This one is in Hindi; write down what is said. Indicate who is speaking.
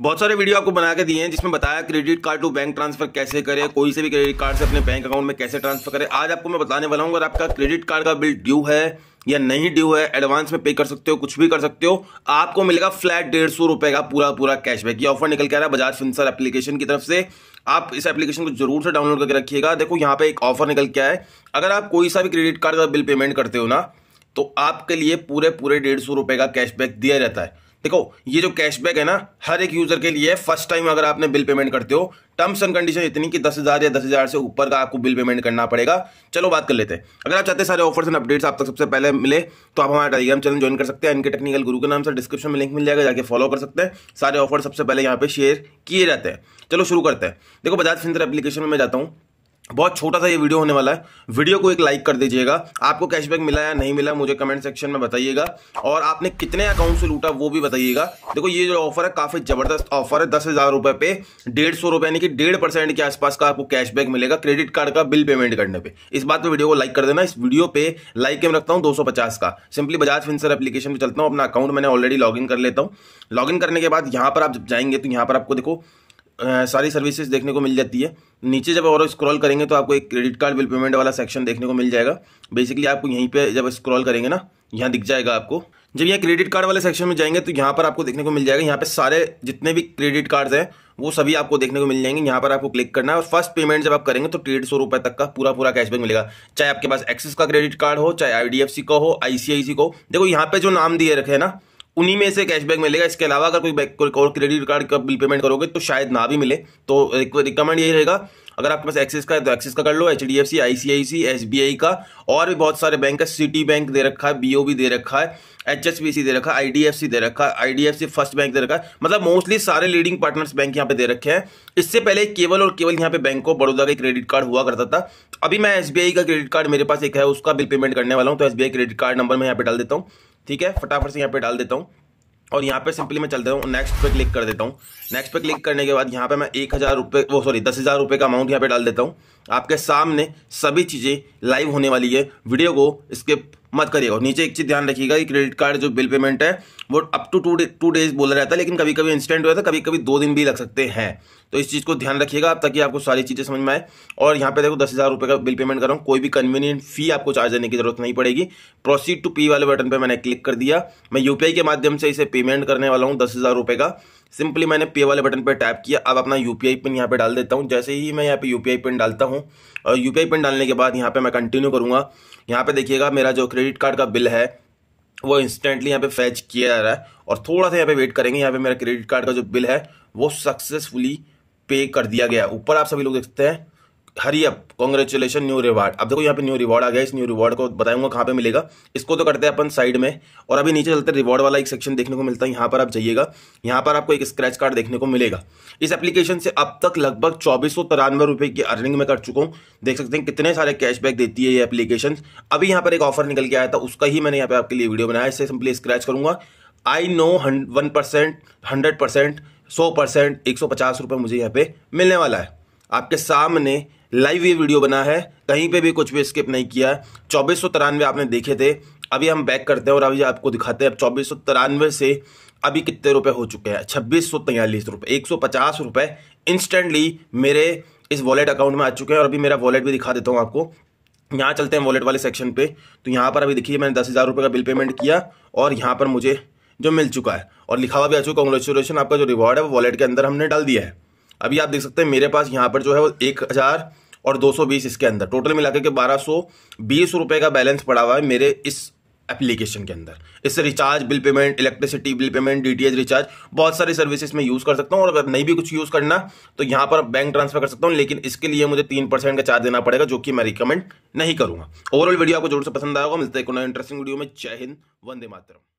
Speaker 1: बहुत सारे वीडियो आपको बना के दिए हैं जिसमें बताया credit card to bank transfer कैसे करें कोई से भी क्रेडिट कार्ड से अपने बैंक अकाउंट में कैसे ट्रांसफर करें आज आपको मैं बताने वाला हूँ अगर आपका क्रेडिट कार्ड का बिल ड्यू है या नहीं ड्यू है एडवांस में पे कर सकते हो कुछ भी कर सकते हो आपको मिलेगा फ्लैट डेढ़ सौ रुपए का पूरा पूरा कैशबैक ये ऑफर निकल के आ रहा है बजाज फिंसर एप्लीकेशन की तरफ से आप इस एप्लीकेशन को जरूर से डाउनलोड करके रखिएगा देखो यहाँ पे एक ऑफर निकल के आया है अगर आप कोई सा भी क्रेडिट कार्ड का बिल पेमेंट करते हो ना तो आपके लिए पूरे पूरे डेढ़ सौ रुपए का कैशबैक दिया जाता है देखो ये जो कैशबैक है ना हर एक यूजर के लिए फर्स्ट टाइम अगर आपने बिल पेमेंट करते हो टर्म्स एंड कंडीशन इतनी कि दस हज़ार या दस हज़ार से ऊपर का आपको बिल पेमेंट करना पड़ेगा चलो बात कर लेते हैं अगर आप चाहते हैं सारे ऑफर्स एंड अपडेट्स आप तक सबसे पहले मिले तो आप हमारे टेलीग्राम चैनल ज्वाइन कर सकते हैं इनके टेक्निकल गुरु के नाम से डिस्क्रिप्शन में लिंक मिल जाएगा जाके फॉलो कर सकते हैं सारे ऑफर सबसे पहले यहाँ पे शेयर किए जाते हैं चलो शुरू करते हैं देखो बजाज फिंसर एप्लीकेशन में मैं जाता हूँ बहुत छोटा सा ये वीडियो होने वाला है वीडियो को एक लाइक कर दीजिएगा आपको कैशबैक मिला या नहीं मिला मुझे कमेंट सेक्शन में बताइएगा और आपने कितने अकाउंट से लूटा वो भी बताइएगा देखो ये जो ऑफर है काफ़ी ज़बरदस्त ऑफर है दस हज़ार रुपए पे डेढ़ सौ रुपए यानी कि डेढ़ परसेंट के आसपास का आपको कैशबैक मिलेगा क्रेडिट कार्ड का बिल पेमेंट करने पर इस बात पर वीडियो को लाइक कर देना इस वीडियो पे लाइक में रखता हूँ दो का सिंपली बजाज फिंसर एप्लीकेशन पर चलता हूँ अपना अकाउंट मैंने ऑलरेडी लॉग कर लेता हूँ लॉग करने के बाद यहाँ पर आप जब जाएंगे तो यहाँ पर आपको देखो सारी सर्विसेज देखने को मिल जाती है नीचे जब और स्क्रॉल करेंगे तो आपको एक क्रेडिट कार्ड बिल पेमेंट वाला सेक्शन देखने को मिल जाएगा बेसिकली आपको यहीं पे जब स्क्रॉल करेंगे ना यहाँ दिख जाएगा आपको जब यहाँ क्रेडिट कार्ड वाले सेक्शन में जाएंगे तो यहाँ पर आपको देखने को मिल जाएगा यहाँ पे सारे जितने भी क्रेडिट कार्ड्स हैं वो सभी आपको देखने को मिल जाएंगे यहाँ पर आपको क्लिक करना है और फर्स्ट पेमेंट जब आप करेंगे तो डेढ़ सौ रुपये तक का पूरा पूरा कैशबैक मिलेगा चाहे आपके पास एक्सिस का क्रेडिट कार्ड हो चाहे आई का हो आई का हो देखो यहाँ पे जो नाम दिए रखे ना उन्हीं में से कैशबैक मिलेगा इसके अलावा अगर कोई बैक और क्रेडिट कार्ड का बिल पेमेंट करोगे तो शायद ना भी मिले तो रिकमेंड यही रहेगा अगर आपके पास एक्सिस का है तो एक्सिस का कर लो H D F C I C I C I B B I और भी बहुत सारे बैंक है सिटी बैंक दे रखा है बी ओ बी दे रखा है एच एस बी सी दे रखा है आई डी एफ सी दे रखा है I D F C first bank दे रखा है मतलब मोस्टली सारे लीडिंग पार्टनर्स बैंक यहाँ पे दे रखे हैं इससे पहले केवल और केवल यहाँ पे बैंक ऑफ बड़ौदा का क्रेडिट कार्ड हुआ करता था अभी मैं एस बी आई का क्रेडिट कार्ड मेरे पास एक है उसका बिल पेमेंट करने वाला हूँ तो S B I credit card number मैं यहाँ पे डाल देता हूँ ठीक है फटाफट से यहाँ पे डाल देता हूँ और यहाँ पे सिंपली मैं चलता हूँ नेक्स्ट पे क्लिक कर देता हूँ नेक्स्ट पे क्लिक करने के बाद यहाँ पे मैं एक हज़ार रुपये वो सॉरी दस हज़ार रुपये का अमाउंट यहाँ पे डाल देता हूँ आपके सामने सभी चीज़ें लाइव होने वाली है वीडियो को स्किप मत करिएगा नीचे एक चीज़ ध्यान रखिएगा कि क्रेडिट कार्ड जो बिल पेमेंट है वो up to two two days बोला रहता है लेकिन कभी कभी इंस्टेंट हुआ था कभी कभी दो दिन भी लग सकते हैं तो इस चीज़ को ध्यान रखिएगा आप ताकि आपको सारी चीज़ें समझ में आए और यहाँ पे देखो दस हज़ार रुपये का बिल पेमेंट कर रहा हूँ कोई भी कन्वीनियंट फी आपको चार्ज देने की जरूरत नहीं पड़ेगी प्रोसीड टू पे वाले बटन पर मैंने क्लिक कर दिया मैं यूपीआई के माध्यम से इसे पेमेंट करने वाला हूँ दस हज़ार रुपये का सिंपली मैंने पे वाले बटन पर टैप किया अब अपना यू पिन यहाँ पर डाल देता हूँ जैसे ही मैं यहाँ पे यू पिन डालता हूँ और यू पिन डालने के बाद यहाँ पर मैं कंटिन्यू करूँगा यहाँ पर देखिएगा मेरा जो क्रेडिट कार्ड का बिल है वो इंस्टेंटली यहाँ पे फैच किया जा रहा है और थोड़ा सा यहाँ पे वेट करेंगे यहाँ पे मेरा क्रेडिट कार्ड का जो बिल है वो सक्सेसफुली पे कर दिया गया ऊपर आप सभी लोग देखते हैं hurry up congratulation new reward अब देखो यहाँ पे न्यू रिवार्ड आ गया इस न्यू रिवॉर्ड को बताऊंगा कहाँ पे मिलेगा इसको तो करते हैं अपन साइड में और अभी नीचे चलते रिवॉर्ड वाला एक सेक्शन देखने को मिलता है यहाँ पर आप जाइएगा यहाँ पर आपको एक स्क्रैच कार्ड देखने को मिलेगा इस एप्लीकेशन से अब तक लगभग चौबीस सौ तिरानवे रुपये की अर्निंग में कर चुका हूँ देख सकते हैं कितने सारे कैशबैक देती है ये एप्लीकेशन अभी यहाँ पर एक ऑफर निकल के आया था उसका ही मैंने यहाँ पे आपके लिए वीडियो बनाया इससे सिंपली स्क्रैच करूंगा I know one percent hundred percent सौ परसेंट एक सौ पचास रुपये मुझे यहाँ पे मिलने वाला है आपके सामने लाइव ये वीडियो बना है कहीं पे भी कुछ भी स्किप नहीं किया है चौबीस सौ तिरानवे आपने देखे थे अभी हम बैक करते हैं और अभी आपको दिखाते हैं अब चौबीस सौ तिरानवे से अभी कितने रुपए हो चुके हैं छब्बीस सौ तैयलीस रुपये एक सौ पचास रुपये इंस्टेंटली मेरे इस वॉलेट अकाउंट में आ चुके हैं और अभी मेरा वॉलेट भी दिखा देता हूँ आपको यहाँ चलते हैं वॉलेट वाले सेक्शन पे तो यहाँ पर अभी देखिए मैंने दस हज़ार रुपये का बिल पेमेंट किया और यहाँ पर मुझे जो मिल चुका है और लिखा हुआ भी आ चुका कॉन्ग्रेचुलेसन आपका जो रिवॉर्ड है वो वॉलेट के अंदर हमने डाल दिया है अभी आप देख सकते हैं मेरे पास यहाँ पर जो है वो एक हज़ार और 220 इसके अंदर टोटल मिला के बारह सौ बीस रुपये का बैलेंस पड़ा हुआ है मेरे इस एप्लीकेशन के अंदर इससे recharge bill payment electricity bill payment D recharge बहुत सारी सर्विसेज में यूज़ कर सकता हूँ और अगर नहीं भी कुछ यूज़ करना तो यहाँ पर बैंक ट्रांसफर कर सकता हूँ लेकिन इसके लिए मुझे तीन परसेंट का चार्ज देना पड़ेगा जो कि मैं रिकमेंड नहीं करूँगा ओवरऑल वीडियो आपको जरूर से पसंद आएगा मिलते हैं इंटरेस्टिंग वीडियो में जय हिंद वंदे मातरम